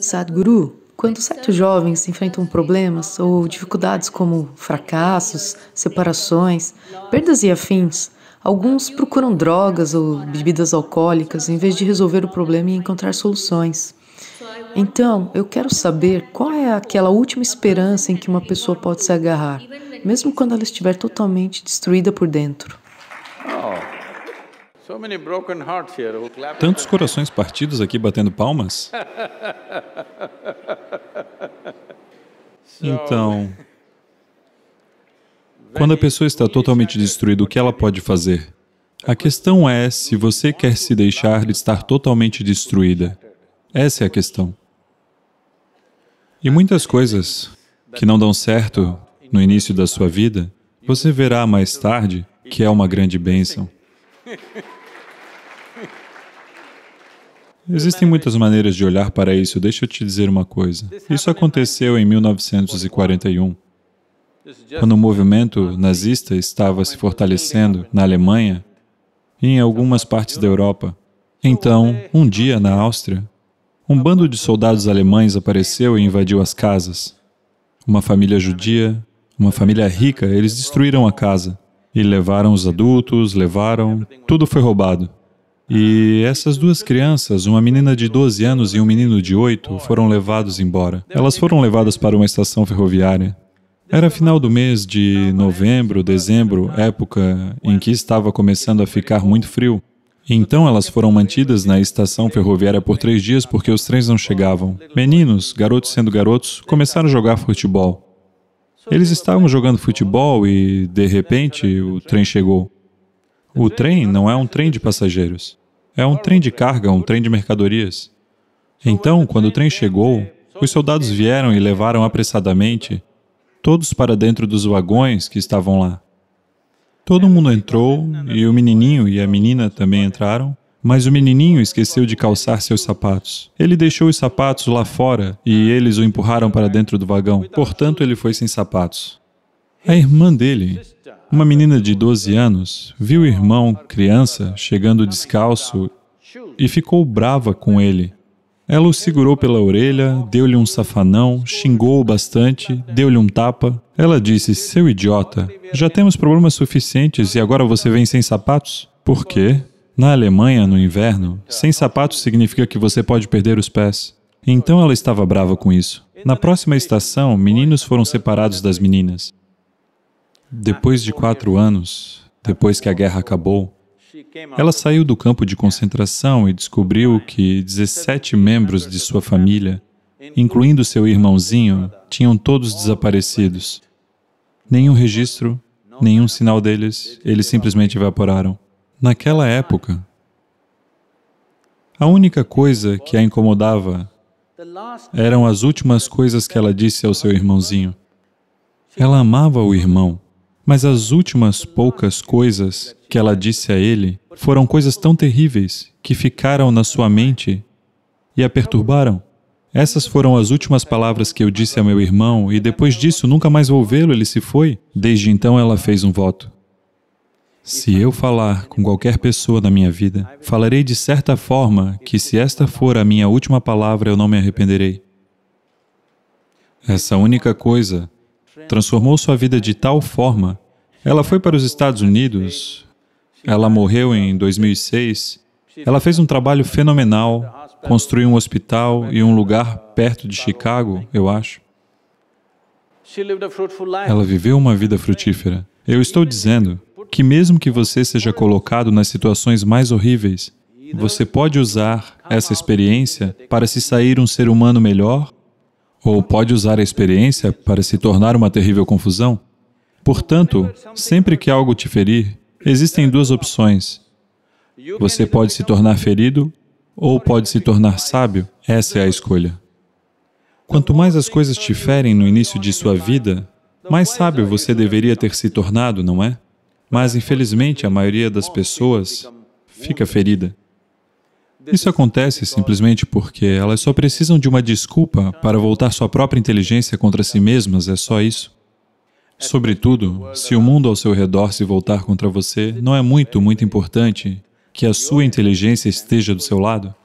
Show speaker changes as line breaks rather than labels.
Sadhguru, quando certos jovens enfrentam problemas ou dificuldades como fracassos, separações, perdas e afins, alguns procuram drogas ou bebidas alcoólicas em vez de resolver o problema e encontrar soluções. Então, eu quero saber qual é aquela última esperança em que uma pessoa pode se agarrar, mesmo quando ela estiver totalmente destruída por dentro. Tantos corações partidos aqui batendo palmas. Então, quando a pessoa está totalmente destruída, o que ela pode fazer? A questão é se você quer se deixar de estar totalmente destruída. Essa é a questão. E muitas coisas que não dão certo no início da sua vida, você verá mais tarde que é uma grande bênção. Existem muitas maneiras de olhar para isso, deixa eu te dizer uma coisa. Isso aconteceu em 1941, quando o movimento nazista estava se fortalecendo na Alemanha e em algumas partes da Europa. Então, um dia, na Áustria, um bando de soldados alemães apareceu e invadiu as casas. Uma família judia, uma família rica, eles destruíram a casa e levaram os adultos, levaram, tudo foi roubado. E essas duas crianças, uma menina de 12 anos e um menino de 8, foram levados embora. Elas foram levadas para uma estação ferroviária. Era final do mês de novembro, dezembro, época em que estava começando a ficar muito frio. Então elas foram mantidas na estação ferroviária por três dias porque os trens não chegavam. Meninos, garotos sendo garotos, começaram a jogar futebol. Eles estavam jogando futebol e, de repente, o trem chegou. O trem não é um trem de passageiros. É um trem de carga, um trem de mercadorias. Então, quando o trem chegou, os soldados vieram e levaram apressadamente todos para dentro dos vagões que estavam lá. Todo mundo entrou, e o menininho e a menina também entraram, mas o menininho esqueceu de calçar seus sapatos. Ele deixou os sapatos lá fora e eles o empurraram para dentro do vagão, portanto, ele foi sem sapatos. A irmã dele, uma menina de 12 anos viu o irmão, criança, chegando descalço e ficou brava com ele. Ela o segurou pela orelha, deu-lhe um safanão, xingou-o bastante, deu-lhe um tapa. Ela disse: Seu idiota, já temos problemas suficientes e agora você vem sem sapatos? Por quê? Na Alemanha, no inverno, sem sapatos significa que você pode perder os pés. Então ela estava brava com isso. Na próxima estação, meninos foram separados das meninas. Depois de quatro anos, depois que a guerra acabou, ela saiu do campo de concentração e descobriu que 17 membros de sua família, incluindo seu irmãozinho, tinham todos desaparecidos. Nenhum registro, nenhum sinal deles, eles simplesmente evaporaram. Naquela época, a única coisa que a incomodava eram as últimas coisas que ela disse ao seu irmãozinho. Ela amava o irmão, mas as últimas poucas coisas que ela disse a ele foram coisas tão terríveis que ficaram na sua mente e a perturbaram. Essas foram as últimas palavras que eu disse a meu irmão, e depois disso nunca mais vou vê-lo, ele se foi. Desde então ela fez um voto. Se eu falar com qualquer pessoa da minha vida, falarei de certa forma que se esta for a minha última palavra eu não me arrependerei. Essa única coisa transformou sua vida de tal forma. Ela foi para os Estados Unidos, ela morreu em 2006, ela fez um trabalho fenomenal, construiu um hospital e um lugar perto de Chicago, eu acho. Ela viveu uma vida frutífera. Eu estou dizendo que, mesmo que você seja colocado nas situações mais horríveis, você pode usar essa experiência para se sair um ser humano melhor ou pode usar a experiência para se tornar uma terrível confusão. Portanto, sempre que algo te ferir, existem duas opções. Você pode se tornar ferido ou pode se tornar sábio. Essa é a escolha. Quanto mais as coisas te ferem no início de sua vida, mais sábio você deveria ter se tornado, não é? Mas, infelizmente, a maioria das pessoas fica ferida. Isso acontece simplesmente porque elas só precisam de uma desculpa para voltar sua própria inteligência contra si mesmas, é só isso. Sobretudo, se o mundo ao seu redor se voltar contra você, não é muito, muito importante que a sua inteligência esteja do seu lado?